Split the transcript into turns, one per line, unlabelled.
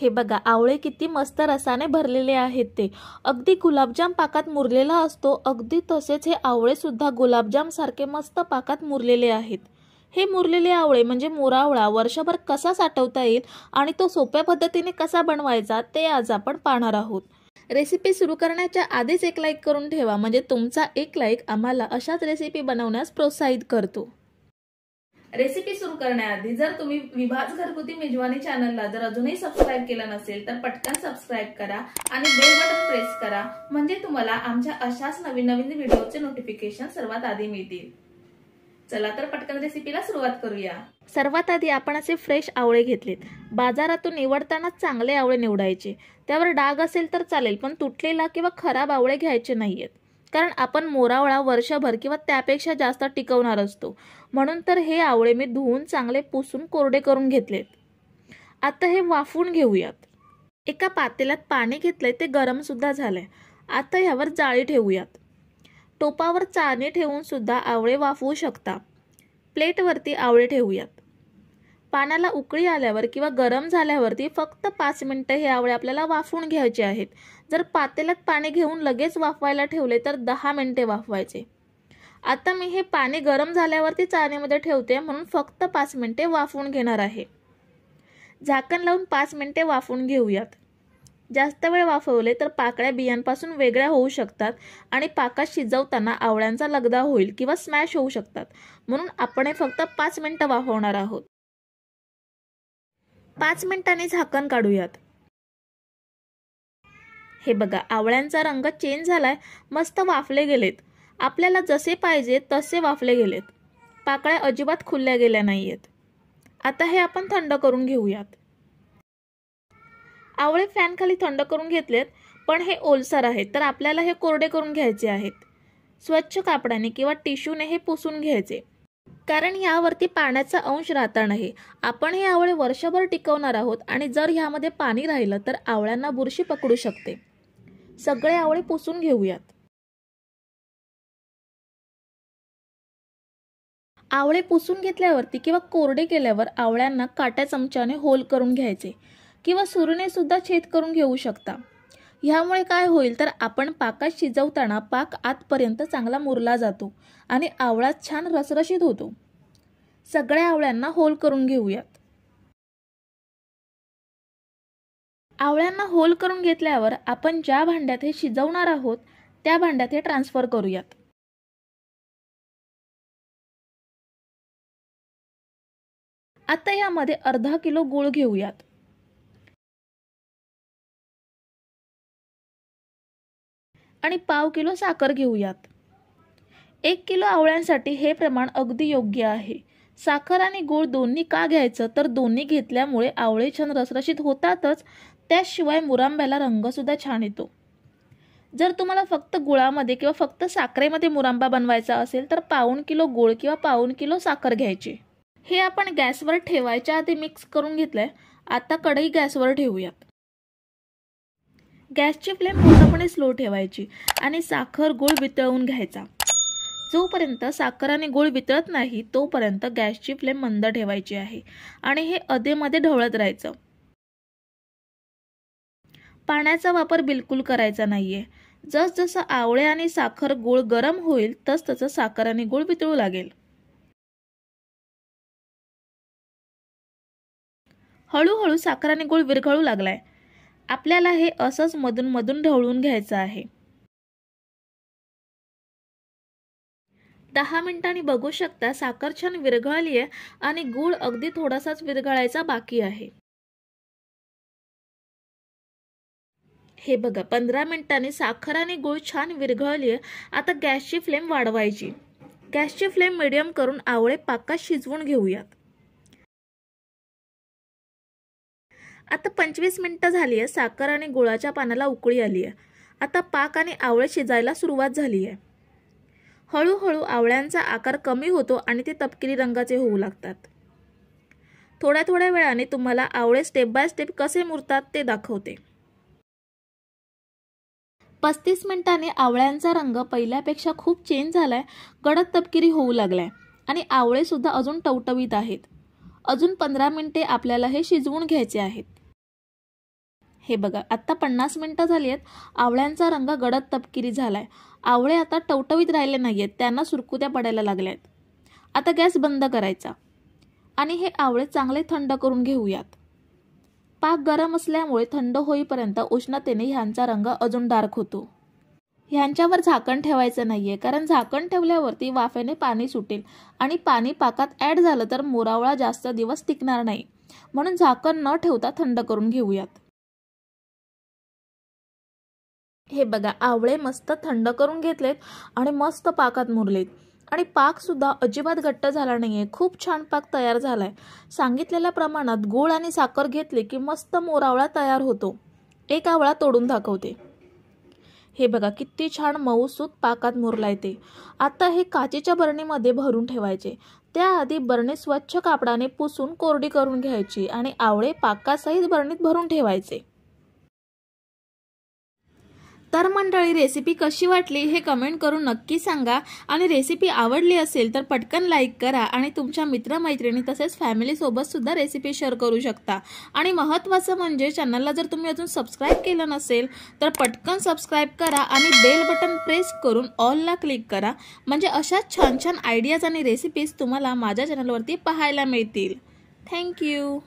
हे बघा आवळे किती मस्त रसाने भरलेले आहेत ते अगदी गुलाबजाम पाकात मुरलेला असतो अगदी तसेच हे आवळे सुद्धा गुलाबजाम सारखे मस्त पाकात मुरलेले आहेत हे मुरलेले आवळे म्हणजे मुरावळा वर्षभर कसा साठवता येईल आणि तो सोप्या पद्धतीने कसा बनवायचा ते आज आपण पाहणार आहोत रेसिपी सुरू करण्याच्या आधीच एक लाईक करून ठेवा म्हणजे तुमचा एक लाईक आम्हाला अशाच रेसिपी बनवण्यास प्रोत्साहित करतो रेसिपी सुरू करण्याआधी जर तुम्ही विभाज घरगुती मेजवानी चॅनलला जर अजूनही सबस्क्राईब केलं नसेल तर पटकन सबस्क्राईब करा आणि बेल बटन प्रेस करा म्हणजे तुम्हाला आमच्या अशाच नवीन नवीन व्हिडिओचे नोटिफिकेशन सर्वात आधी मिळतील चला तर पटकन रेसिपीला सुरुवात करूया सर्वात आधी आपण असे फ्रेश आवळे घेतलेत बाजारातून निवडताना चांगले आवळे निवडायचे त्यावर डाग असेल तर चालेल पण तुटलेला किंवा खराब आवळे घ्यायचे नाहीयेत कारण आपण मोरावळा वर्षभर किंवा त्यापेक्षा जास्त टिकवणार असतो म्हणून तर हे आवळे मी धुवून चांगले पुसून कोरडे करून घेतलेत आता हे वाफवून घेऊयात एका पातेल्यात पाणी घेतलंय ते गरमसुद्धा सुद्धा आहे आता ह्यावर जाळी ठेवूयात टोपावर चाने ठेवून सुद्धा आवळे वाफवू शकता प्लेटवरती आवळे ठेवूयात पानाला उकळी आल्यावर किंवा गरम झाल्यावरती फक्त पाच मिनटं हे आवळे आपल्याला वाफवून घ्यायचे आहेत जर पातेल्यात पाणी घेऊन लगेच वाफवायला ठेवले तर दहा मिनटे वाफवायचे आता मी हे पाणी गरम झाल्यावरती चाळणीमध्ये ठेवते म्हणून फक्त पाच मिनटे वाफवून घेणार आहे झाकण लावून पाच मिनटे वाफवून घेऊयात जास्त वेळ वाफवले तर पाकळ्या बियांपासून वेगळ्या होऊ शकतात आणि पाका शिजवताना आवळ्यांचा लगदा होईल किंवा स्मॅश होऊ शकतात म्हणून आपण हे फक्त पाच मिनटं वाफवणार आहोत पाच मिनिटांनी झाकण काढूयात हे बघा आवळ्यांचा रंग चेंज झालाय मस्त वाफले गेलेत आपल्याला जसे पाहिजे तसे वाफले गेलेत पाकळ्या अजिबात खुलल्या गेल्या नाहीयेत आता हे आपण थंड करून घेऊयात आवळे फॅनखाली थंड करून घेतलेत पण हे ओलसर आहेत तर आपल्याला हे कोरडे करून घ्यायचे आहेत स्वच्छ कापडाने किंवा टिश्यूने हे पुसून घ्यायचे कारण यावरती पाण्याचा अंश राहता नाही आपण हे आवळे वर्षभर टिकवणार आहोत आणि जर ह्यामध्ये पाणी राहिलं तर आवळ्यांना बुरशी पकडू शकते सगळे आवळे पुसून
घेऊयात आवळे
पुसून घेतल्यावरती किंवा कोरडे केल्यावर आवळ्यांना काट्या चमच्याने होल करून घ्यायचे किंवा सुरीने सुद्धा छेद करून घेऊ शकता ह्यामुळे काय होईल तर आपण पाकात शिजवताना पाक आतपर्यंत चांगला मुरला जातो आणि आवळा छान रसरशीत होतो सगळ्या आवळ्यांना होल करून घेऊयात आवळ्यांना होल करून घेतल्यावर आपण ज्या भांड्यात हे शिजवणार आहोत
त्या भांड्यात हे ट्रान्सफर करूयात आता यामध्ये अर्धा किलो गूळ घेऊयात आणि
पाव किलो साखर घेऊयात एक किलो आवळ्यांसाठी हे प्रमाण अगदी योग्य आहे साखर आणि गूळ दोन्ही का घ्यायचं तर दोन्ही घेतल्यामुळे आवळे छान रसरशीत होतातच त्याशिवाय मुरांब्याला रंगसुद्धा छान येतो जर तुम्हाला फक्त गुळामध्ये किंवा फक्त साखरेमध्ये मुरांबा बनवायचा असेल तर पाऊण किलो गूळ किंवा पाऊण किलो साखर घ्यायची हे आपण गॅसवर ठेवायच्या आधी मिक्स करून घेतलं आता कढई गॅसवर ठेवूयात गॅसची फ्लेम पूर्णपणे स्लो ठेवायची आणि साखर गूळ वितळवून घ्यायचा जोपर्यंत साखर आणि गुळ वितळत नाही तोपर्यंत गॅसची फ्लेम मंद ठेवायची आहे आणि हे अधेमध्ये ढवळत राहायचं पाण्याचा वापर बिलकुल करायचा नाहीये जस जसं आवळे आणि साखर गूळ गरम होईल तस तसं साखर आणि गुळ वितळू लागेल
हळूहळू साखर आणि गुळ
विरघळू लागलाय आपल्याला हे असंच मधून मधून ढवळून घ्यायचं आहे
दहा मिनिटांनी बघू
शकता साखर
छान विरघळली आहे आणि गूळ अगदी थोडासाच विरघळायचा बाकी आहे
हे बघा पंधरा मिनिटांनी साखर आणि गूळ छान विरघळली आता गॅसची फ्लेम वाढवायची गॅसची फ्लेम मिडियम करून आवळे पाका शिजवून घेऊयात आता पंचवीस मिनटं झाली आहे साखर आणि गुळाच्या पानाला उकळी आली आहे आता पाक आणि आवळे शिजायला सुरुवात झाली आहे हळूहळू आवळ्यांचा आकार कमी होतो आणि ते तपकिरी रंगाचे होऊ लागतात थोड्या थोड्या वेळाने तुम्हाला आवळे स्टेप बाय स्टेप कसे मुरतात ते दाखवते पस्तीस मिनिटांनी आवळ्यांचा रंग पहिल्यापेक्षा खूप चेंज झालाय गडद तपकिरी होऊ लागलाय आणि आवळे सुद्धा अजून टवटवीत आहेत अजून पंधरा मिनटे आपल्याला हे शिजवून घ्यायचे आहेत हे बघा आत्ता पन्नास मिनटं झाली आहेत आवळ्यांचा रंग गडद तपकिरी झाला आहे आवळे आता टवटवीत राहिले नाही आहेत त्यांना सुरकुत्या पडायला लागल्या आहेत आता गॅस बंद करायचा आणि हे आवळे चांगले थंड करून घेऊयात पाक गरम असल्यामुळे थंड होईपर्यंत उष्णतेने ह्यांचा रंग अजून डार्क होतो ह्यांच्यावर झाकण ठेवायचं नाही आहे कारण झाकण ठेवल्यावरती वाफेने पाणी सुटेल आणि पाणी पाकात ॲड झालं तर मोरावळा जास्त दिवस टिकणार नाही म्हणून झाकण न ठेवता थंड करून घेऊयात हे बघा आवळे मस्त थंड करून घेतलेत आणि मस्त पाकात मुरलेत आणि पाक सुद्धा अजिबात घट्ट झाला नाही आहे खूप छान पाक तयार झाला आहे सांगितलेल्या प्रमाणात गूळ आणि साखर घेतली की मस्त मोरावळा तयार होतो एक आवळा तोडून दाखवते हे बघा किती छान मऊ सूत पाकात मुरला येते आता हे काचेच्या बरणीमध्ये भरून ठेवायचे त्याआधी बरणी स्वच्छ कापडाने पुसून कोरडी करून घ्यायची आणि आवळे पाकासहित बरणीत भरून ठेवायचे तर मंडळी रेसिपी कशी वाटली हे कमेंट करून नक्की सांगा आणि रेसिपी आवडली असेल तर पटकन लाईक करा आणि तुमच्या मित्रमैत्रिणी तसेच फॅमिलीसोबतसुद्धा रेसिपी शेअर करू शकता आणि महत्त्वाचं म्हणजे चॅनलला जर तुम्ही अजून सबस्क्राईब केलं नसेल तर पटकन सबस्क्राईब करा आणि बेल बटन प्रेस करून ऑलला क्लिक करा म्हणजे अशाच छान छान आयडियाज आणि रेसिपीज तुम्हाला माझ्या चॅनलवरती पाहायला मिळतील थँक्यू